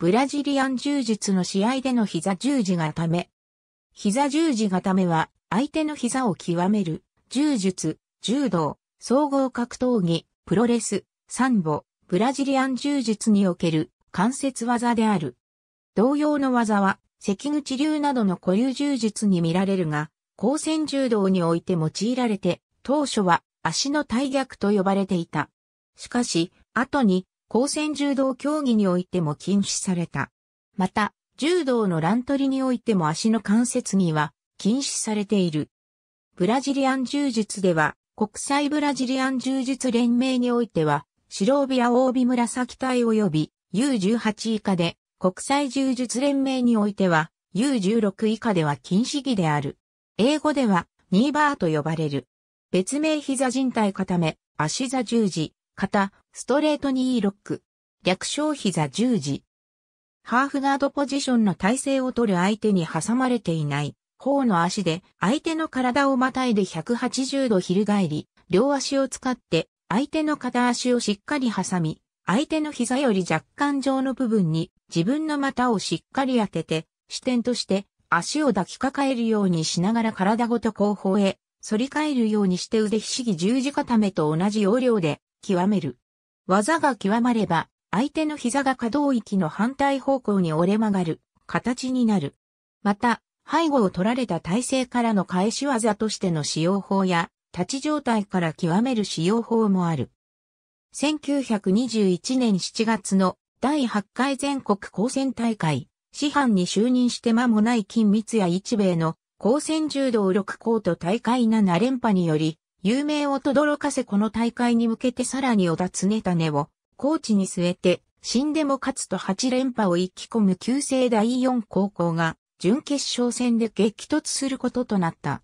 ブラジリアン柔術の試合での膝十字固め。膝十字固めは、相手の膝を極める、柔術、柔道、総合格闘技、プロレス、サンボ、ブラジリアン柔術における関節技である。同様の技は、関口流などの固有柔術に見られるが、高専柔道において用いられて、当初は足の大逆と呼ばれていた。しかし、後に高専柔道競技においても禁止された。また、柔道の乱取りにおいても足の関節には禁止されている。ブラジリアン柔術では、国際ブラジリアン柔術連盟においては、白帯や帯紫帯及び U18 以下で、国際柔術連盟においては、U16 以下では禁止義である。英語では、ニーバーと呼ばれる。別名膝人体固め、足座十字、肩、ストレート2 e ロック。略称膝十字。ハーフガードポジションの体勢を取る相手に挟まれていない方の足で相手の体をまたいで180度翻り、両足を使って相手の片足をしっかり挟み、相手の膝より若干上の部分に自分の股をしっかり当てて、視点として足を抱きかかえるようにしながら体ごと後方へ反り返るようにして腕ひしぎ十字固めと同じ要領で極める。技が極まれば、相手の膝が可動域の反対方向に折れ曲がる、形になる。また、背後を取られた体勢からの返し技としての使用法や、立ち状態から極める使用法もある。1921年7月の第8回全国高専大会、師範に就任して間もない金光や一米の高専柔道6校と大会7連覇により、有名を轟かせこの大会に向けてさらに小田常種をコーチに据えて、死んでも勝つと8連覇を一き込む旧世第4高校が準決勝戦で激突することとなった。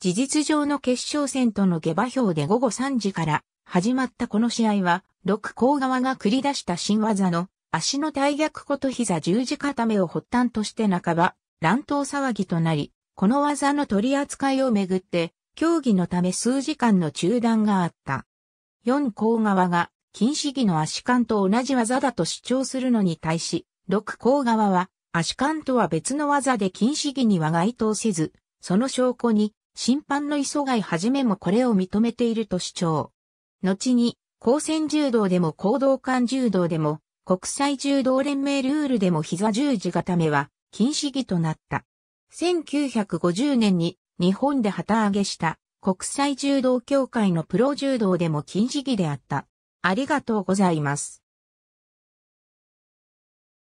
事実上の決勝戦との下馬評で午後3時から始まったこの試合は、6校側が繰り出した新技の足の大逆こと膝十字固めを発端として半ば乱闘騒ぎとなり、この技の取り扱いをめぐって競技のため数時間の中断があった。4校側が禁止技の足管と同じ技だと主張するのに対し、6校側は足管とは別の技で禁止技には該当せず、その証拠に審判の磯貝はじめもこれを認めていると主張。後に、高専柔道でも行動管柔道でも、国際柔道連盟ルールでも膝十字固めは禁止技となった。1950年に日本で旗揚げした国際柔道協会のプロ柔道でも禁止儀であった。ありがとうございます。